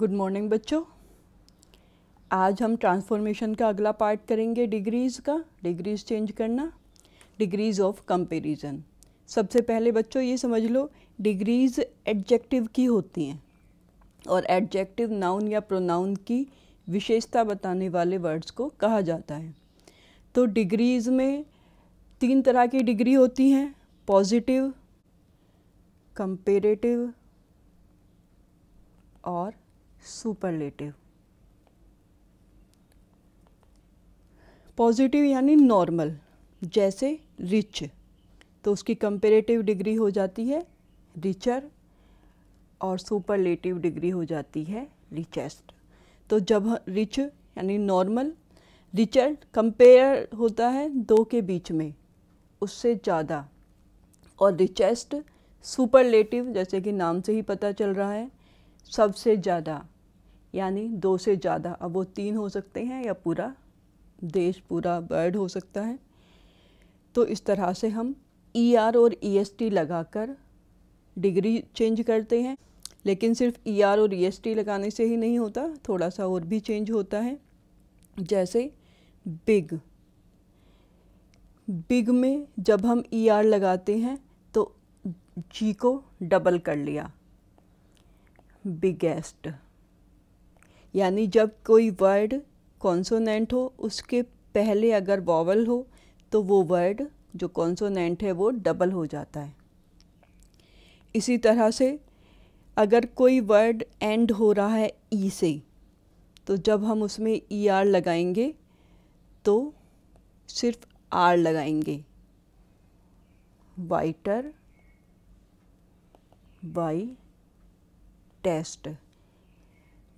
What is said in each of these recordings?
good morning बच्चों आज हम ट्रांसफॉर्मेशन का अगला पार्ट करेंगे डिग्रीज़ का डिग्रीज़ चेंज करना डिग्रीज़ ऑफ कंपेरिज़न सबसे पहले बच्चों ये समझ लो डिग्रीज़ एडजेक्टिव की होती हैं और एडजेक्टिव नाउन या प्रोनाउन की विशेषता बताने वाले वर्ड्स को कहा जाता है तो डिग्रीज़ में तीन तरह की डिग्री होती हैं पॉजिटिव कंपेरेटिव और सुपरलेटिव पॉजिटिव यानी नॉर्मल जैसे रिच तो उसकी कंपेरेटिव डिग्री हो जाती है रिचर और सुपरलेटिव डिग्री हो जाती है रिचेस्ट तो जब रिच यानी नॉर्मल रिचर कंपेयर होता है दो के बीच में उससे ज़्यादा और रिचेस्ट सुपरलेटिव जैसे कि नाम से ही पता चल रहा है सबसे ज़्यादा यानी दो से ज़्यादा अब वो तीन हो सकते हैं या पूरा देश पूरा बर्ड हो सकता है तो इस तरह से हम ई e ER और ई e एस टी लगा कर डिग्री चेंज करते हैं लेकिन सिर्फ ई e ER और ई एस टी लगाने से ही नहीं होता थोड़ा सा और भी चेंज होता है जैसे बिग बिग में जब हम ई ER लगाते हैं तो जी को डबल कर लिया बिगेस्ट यानी जब कोई वर्ड कॉन्सोनेंट हो उसके पहले अगर वॉवल हो तो वो वर्ड जो कॉन्सोनेंट है वो डबल हो जाता है इसी तरह से अगर कोई वर्ड एंड हो रहा है ई e से तो जब हम उसमें ई er आर लगाएंगे तो सिर्फ आर लगाएंगे वाइटर बाई टेस्ट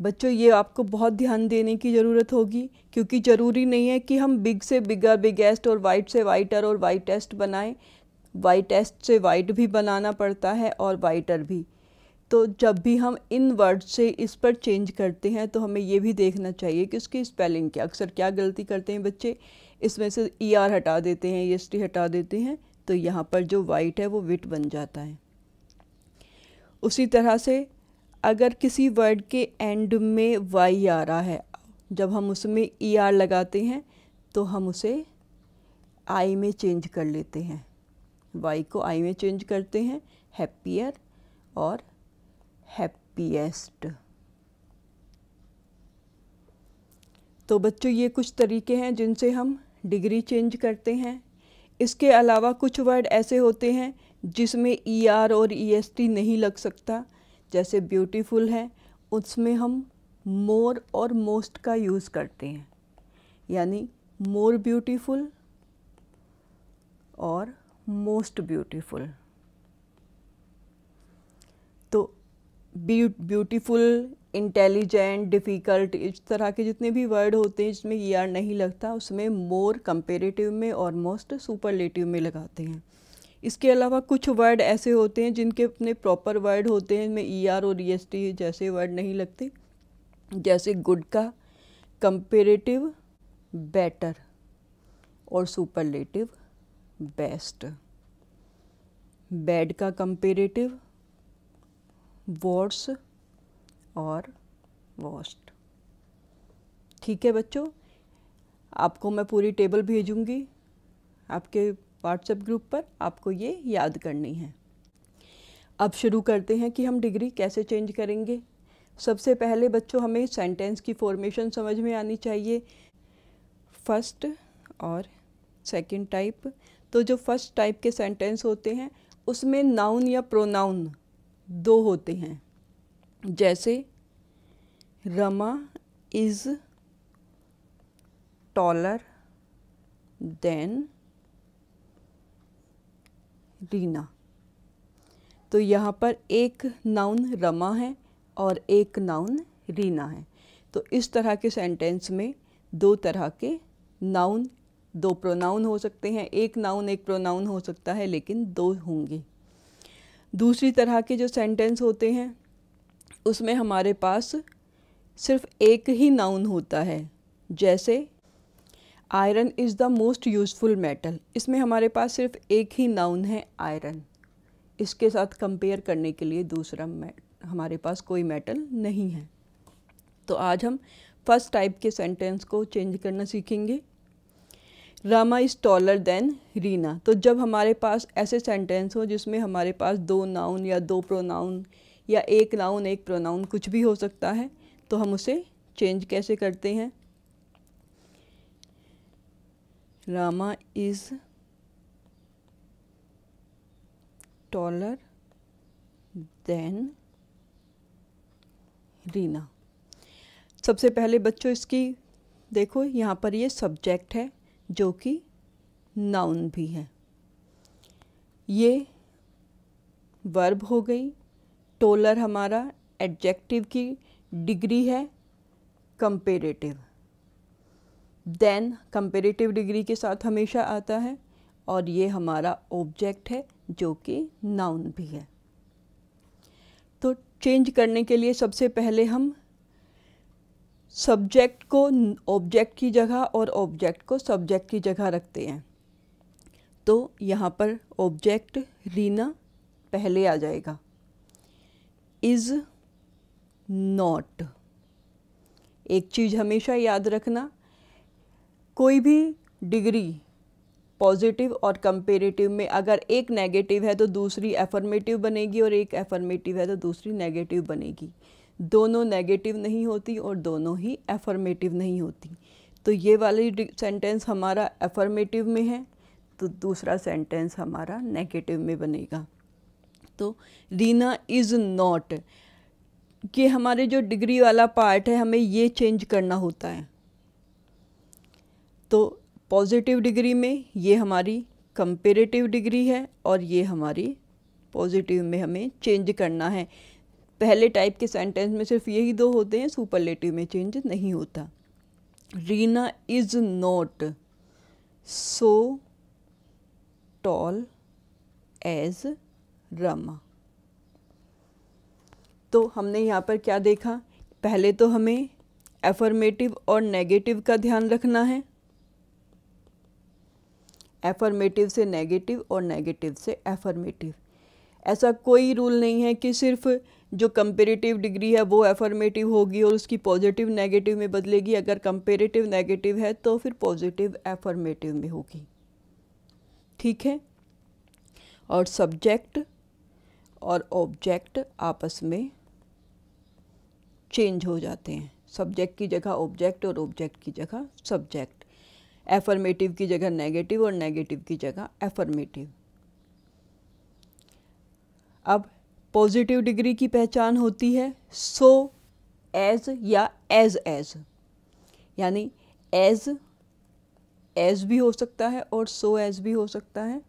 बच्चों ये आपको बहुत ध्यान देने की ज़रूरत होगी क्योंकि ज़रूरी नहीं है कि हम बिग से बिगर बिगेस्ट और वाइट से वाइटर और वाइटेस्ट बनाएं वाइटेस्ट से वाइट भी बनाना पड़ता है और वाइटर भी तो जब भी हम इन वर्ड से इस पर चेंज करते हैं तो हमें ये भी देखना चाहिए कि उसकी स्पेलिंग क्या अक्सर क्या गलती करते हैं बच्चे इसमें से ई e ER आर हटा देते हैं एस e टी हटा देते हैं तो यहाँ पर जो वाइट है वो विट बन जाता है उसी तरह से अगर किसी वर्ड के एंड में वाई आ रहा है जब हम उसमें ई er आर लगाते हैं तो हम उसे आई में चेंज कर लेते हैं वाई को आई में चेंज करते हैं हैप्पियर और हैप्पीएस्ट तो बच्चों ये कुछ तरीके हैं जिनसे हम डिग्री चेंज करते हैं इसके अलावा कुछ वर्ड ऐसे होते हैं जिसमें ई ER आर और ई एस टी नहीं लग सकता जैसे ब्यूटीफुल है उसमें हम मोर और मोस्ट का यूज़ करते हैं यानी मोर ब्यूटीफुल और मोस्ट ब्यूटीफुल तो ब्यूटीफुल इंटेलिजेंट डिफ़िकल्ट इस तरह के जितने भी वर्ड होते हैं जिसमें ई e आर नहीं लगता उसमें मोर कंपेरेटिव में और मोस्ट सुपरलेटिव में लगाते हैं इसके अलावा कुछ वर्ड ऐसे होते हैं जिनके अपने प्रॉपर वर्ड होते हैं इनमें ई e आर और ई एस टी जैसे वर्ड नहीं लगते जैसे गुड का कंपेरेटिव बेटर और सुपरलेटिव बेस्ट बेड का कंपेरेटिव वॉर्स और वॉस्ट ठीक है बच्चों आपको मैं पूरी टेबल भेजूँगी आपके व्हाट्सएप ग्रुप पर आपको ये याद करनी है अब शुरू करते हैं कि हम डिग्री कैसे चेंज करेंगे सबसे पहले बच्चों हमें सेंटेंस की फॉर्मेशन समझ में आनी चाहिए फर्स्ट और सेकंड टाइप तो जो फर्स्ट टाइप के सेंटेंस होते हैं उसमें नाउन या प्रोनाउन दो होते हैं जैसे Rama is taller than Reena तो यहाँ पर एक नाउन रमा है और एक नाउन रीना है तो इस तरह के सेंटेंस में दो तरह के नाउन दो प्रोनाउन हो सकते हैं एक नाउन एक प्रोनाउन हो सकता है लेकिन दो होंगे दूसरी तरह के जो सेंटेंस होते हैं उसमें हमारे पास सिर्फ एक ही नाउन होता है जैसे iron is the most useful metal इसमें हमारे पास सिर्फ एक ही नाउन है आयरन इसके साथ कंपेयर करने के लिए दूसरा हमारे पास कोई मेटल नहीं है तो आज हम फर्स्ट टाइप के सेंटेंस को चेंज करना सीखेंगे Rama is taller than Reena तो जब हमारे पास ऐसे सेंटेंस हो जिसमें हमारे पास दो नाउन या दो प्रोनाउन या एक नाउन एक प्रोनाउन कुछ भी हो सकता है तो हम उसे चेंज कैसे करते हैं Rama is taller than Reena सबसे पहले बच्चों इसकी देखो यहाँ पर ये सब्जेक्ट है जो कि नाउन भी है ये वर्ब हो गई टोलर हमारा एडजेक्टिव की डिग्री है कंपेरेटिव देन कंपेरेटिव डिग्री के साथ हमेशा आता है और ये हमारा ऑब्जेक्ट है जो कि नाउन भी है तो चेंज करने के लिए सबसे पहले हम सब्जेक्ट को ऑब्जेक्ट की जगह और ऑब्जेक्ट को सब्जेक्ट की जगह रखते हैं तो यहाँ पर ऑब्जेक्ट रीना पहले आ जाएगा इज़ नॉट एक चीज़ हमेशा याद रखना कोई भी डिग्री पॉजिटिव और कंपेरेटिव में अगर एक नेगेटिव है तो दूसरी एफर्मेटिव बनेगी और एक एफर्मेटिव है तो दूसरी नेगेटिव बनेगी दोनों नेगेटिव नहीं होती और दोनों ही एफर्मेटिव नहीं होती तो ये वाली सेंटेंस हमारा एफर्मेटिव में है तो दूसरा सेंटेंस हमारा नेगेटिव में बनेगा तो रीना इज़ नॉट कि हमारे जो डिग्री वाला पार्ट है हमें ये चेंज करना होता है तो पॉजिटिव डिग्री में ये हमारी कंपेरेटिव डिग्री है और ये हमारी पॉजिटिव में हमें चेंज करना है पहले टाइप के सेंटेंस में सिर्फ यही दो होते हैं सुपरलेटिव में चेंज नहीं होता Reena is not so tall as Rama तो हमने यहाँ पर क्या देखा पहले तो हमें एफर्मेटिव और नेगेटिव का ध्यान रखना है एफर्मेटिव से नेगेटिव और नेगेटिव से एफर्मेटिव ऐसा कोई रूल नहीं है कि सिर्फ जो कंपेरेटिव डिग्री है वो एफर्मेटिव होगी और उसकी पॉजिटिव नेगेटिव में बदलेगी अगर कंपेरेटिव नेगेटिव है तो फिर पॉजिटिव एफर्मेटिव में होगी ठीक है और सब्जेक्ट और ऑब्जेक्ट आपस में चेंज हो जाते हैं सब्जेक्ट की जगह ऑब्जेक्ट और ऑब्जेक्ट की जगह सब्जेक्ट एफर्मेटिव की जगह नेगेटिव और नेगेटिव की जगह एफर्मेटिव अब पॉजिटिव डिग्री की पहचान होती है सो एज या एज एज यानी एज एज भी हो सकता है और सो एज भी हो सकता है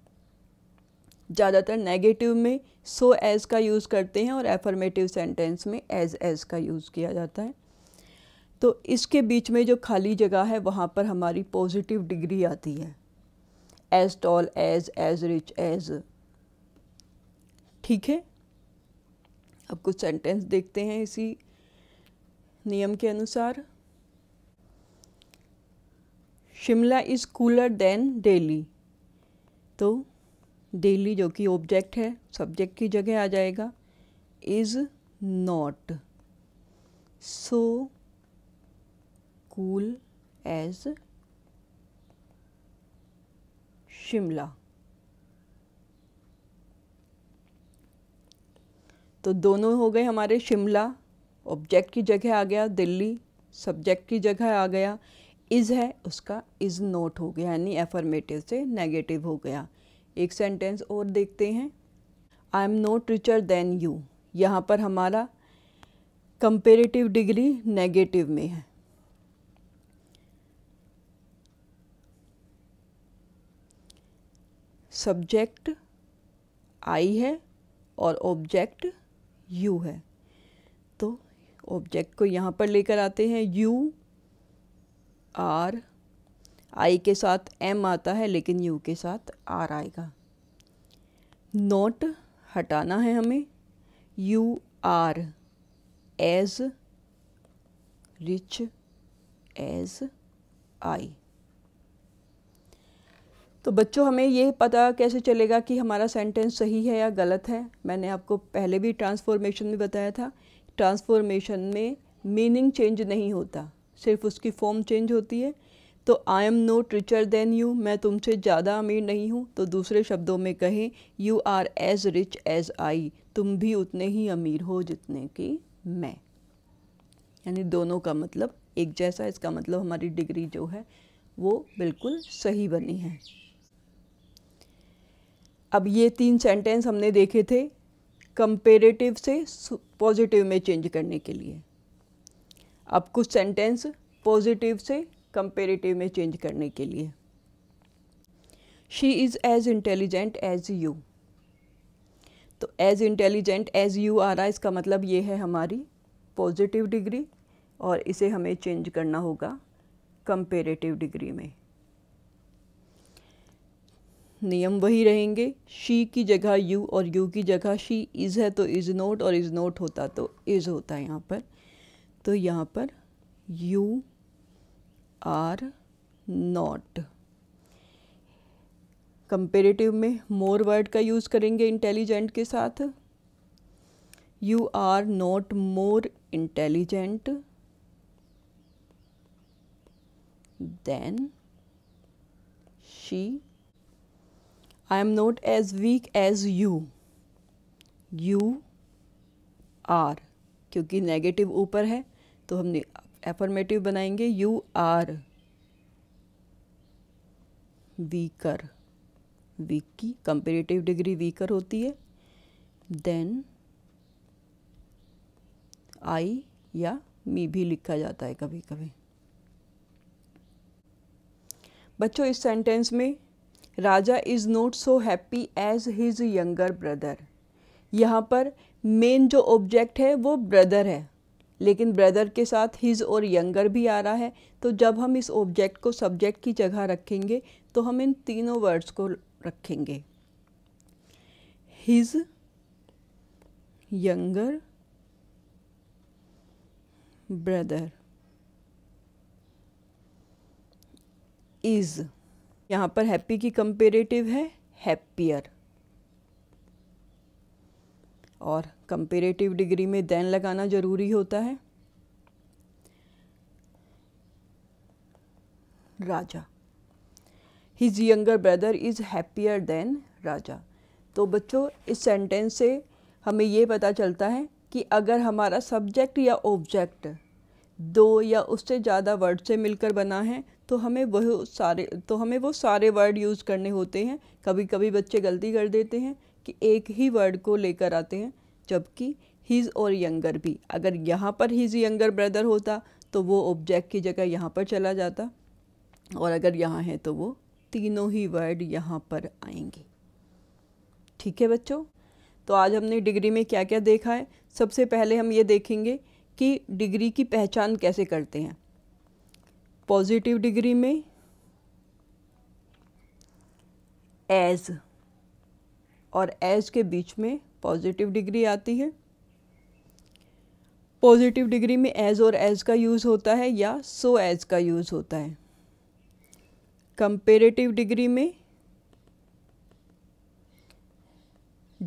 ज़्यादातर नेगेटिव में सो एज का यूज़ करते हैं और एफर्मेटिव सेंटेंस में एज एज का यूज़ किया जाता है तो इसके बीच में जो खाली जगह है वहाँ पर हमारी पॉजिटिव डिग्री आती है as tall as as rich as ठीक है अब कुछ सेंटेंस देखते हैं इसी नियम के अनुसार Shimla is cooler than Delhi तो डेली जो कि ऑब्जेक्ट है सब्जेक्ट की जगह आ जाएगा is not so cool as Shimla तो दोनों हो गए हमारे शिमला ऑब्जेक्ट की जगह आ गया दिल्ली सब्जेक्ट की जगह आ गया इज़ है उसका इज़ नोट हो गया यानी एफर्मेटिव से नेगेटिव हो गया एक सेंटेंस और देखते हैं I am not richer than you यहाँ पर हमारा कंपेरेटिव डिग्री नेगेटिव में है सब्जेक्ट आई है और ऑब्जेक्ट यू है तो ऑब्जेक्ट को यहाँ पर लेकर आते हैं यू आर आई के साथ एम आता है लेकिन यू के साथ आर आएगा नोट हटाना है हमें you are as rich as I तो बच्चों हमें ये पता कैसे चलेगा कि हमारा सेंटेंस सही है या गलत है मैंने आपको पहले भी ट्रांसफॉर्मेशन में बताया था ट्रांसफॉर्मेशन में मीनिंग चेंज नहीं होता सिर्फ उसकी फॉर्म चेंज होती है तो I am not richer than you मैं तुमसे ज़्यादा अमीर नहीं हूँ तो दूसरे शब्दों में कहें you are as rich as I तुम भी उतने ही अमीर हो जितने कि मैं यानी दोनों का मतलब एक जैसा इसका मतलब हमारी डिग्री जो है वो बिल्कुल सही बनी है अब ये तीन सेंटेंस हमने देखे थे कंपेरेटिव से पॉजिटिव में चेंज करने के लिए अब कुछ सेंटेंस पॉजिटिव से कंपेरेटिव में चेंज करने के लिए she is as intelligent as you तो एज इंटेलिजेंट एज यू आ रहा है इसका मतलब ये है हमारी पॉजिटिव डिग्री और इसे हमें चेंज करना होगा कंपेरेटिव डिग्री में नियम वही रहेंगे शी की जगह यू और यू की जगह शी इज़ है तो इज़ नोट और इज़ नोट होता तो इज़ होता है यहाँ पर तो यहाँ पर यू आर नॉट कंपेरेटिव में मोर वर्ड का यूज़ करेंगे इंटेलिजेंट के साथ you are not more intelligent than she I am not as weak as you you are क्योंकि नेगेटिव ऊपर है तो हमने एफर्मेटिव बनाएंगे यू आर वीकर वीक की कंपेरेटिव डिग्री वीकर होती है देन आई या मी भी लिखा जाता है कभी कभी बच्चों इस सेंटेंस में Raja is not so happy as his younger brother यहाँ पर मेन जो ऑब्जेक्ट है वो ब्रदर है लेकिन ब्रदर के साथ हिज और यंगर भी आ रहा है तो जब हम इस ऑब्जेक्ट को सब्जेक्ट की जगह रखेंगे तो हम इन तीनों वर्ड्स को रखेंगे हिज यंगर ब्रदर इज़ यहाँ पर हैप्पी की कंपेरेटिव है हैप्पियर और कंपेरेटिव डिग्री में देन लगाना ज़रूरी होता है Raja his younger brother is happier than Raja तो बच्चों इस सेंटेंस से हमें ये पता चलता है कि अगर हमारा सब्जेक्ट या ऑब्जेक्ट दो या उससे ज़्यादा वर्ड से मिलकर बना है तो हमें वह सारे तो हमें वो सारे वर्ड यूज़ करने होते हैं कभी कभी बच्चे गलती कर देते हैं कि एक ही वर्ड को लेकर आते हैं जबकि हीज़ और यंगर भी अगर यहाँ पर हीज़ यंगर ब्रदर होता तो वो ऑब्जेक्ट की जगह यहाँ पर चला जाता और अगर यहाँ है तो वो तीनों ही वर्ड यहाँ पर आएंगे ठीक है बच्चों तो आज हमने डिग्री में क्या क्या देखा है सबसे पहले हम ये देखेंगे कि डिग्री की पहचान कैसे करते हैं पॉजिटिव डिग्री में एज और एज के बीच में पॉजिटिव डिग्री आती है पॉजिटिव डिग्री में एज और एज का यूज़ होता है या सो so एज का यूज़ होता है कंपेरेटिव डिग्री में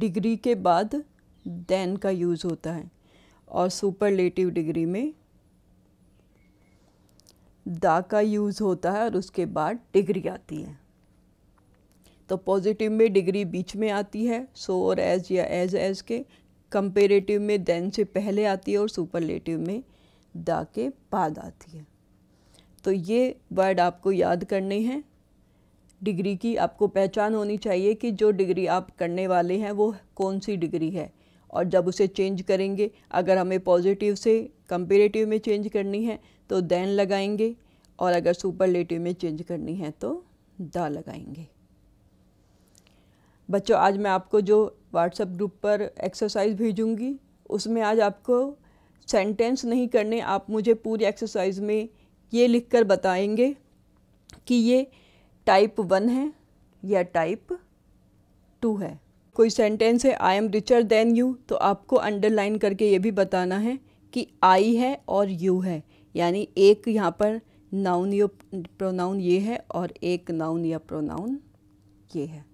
डिग्री के बाद देन का यूज़ होता है और सुपरलेटिव डिग्री में दा का यूज़ होता है और उसके बाद डिग्री आती है तो पॉजिटिव में डिग्री बीच में आती है सो और एज या एज एज के कंपेरेटिव में देन से पहले आती है और सुपरलेटिव में दा के बाद आती है तो ये वर्ड आपको याद करने हैं डिग्री की आपको पहचान होनी चाहिए कि जो डिग्री आप करने वाले हैं वो कौन सी डिग्री है और जब उसे चेंज करेंगे अगर हमें पॉजिटिव से कंपेरेटिव में चेंज करनी है तो दैन लगाएंगे और अगर सुपरलेटिव में चेंज करनी है तो दा लगाएंगे बच्चों आज मैं आपको जो व्हाट्सएप ग्रुप पर एक्सरसाइज भेजूंगी उसमें आज आपको सेंटेंस नहीं करने आप मुझे पूरी एक्सरसाइज में ये लिख कर बताएंगे कि ये टाइप वन है या टाइप टू है कोई सेंटेंस है I am richer than you तो आपको अंडरलाइन करके ये भी बताना है कि आई है और यू है यानी एक यहाँ पर नाउन या प्रोनाउन ये है और एक नाउन या प्रोनाउन ये है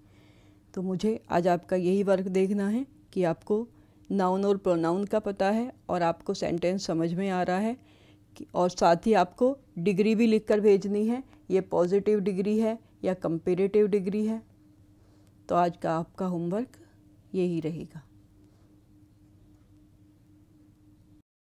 तो मुझे आज आपका यही वर्क देखना है कि आपको नाउन और प्रोनाउन का पता है और आपको सेंटेंस समझ में आ रहा है कि और साथ ही आपको डिग्री भी लिख कर भेजनी है ये पॉजिटिव डिग्री है या कंपेरेटिव डिग्री है तो आज का आपका होमवर्क यही रहेगा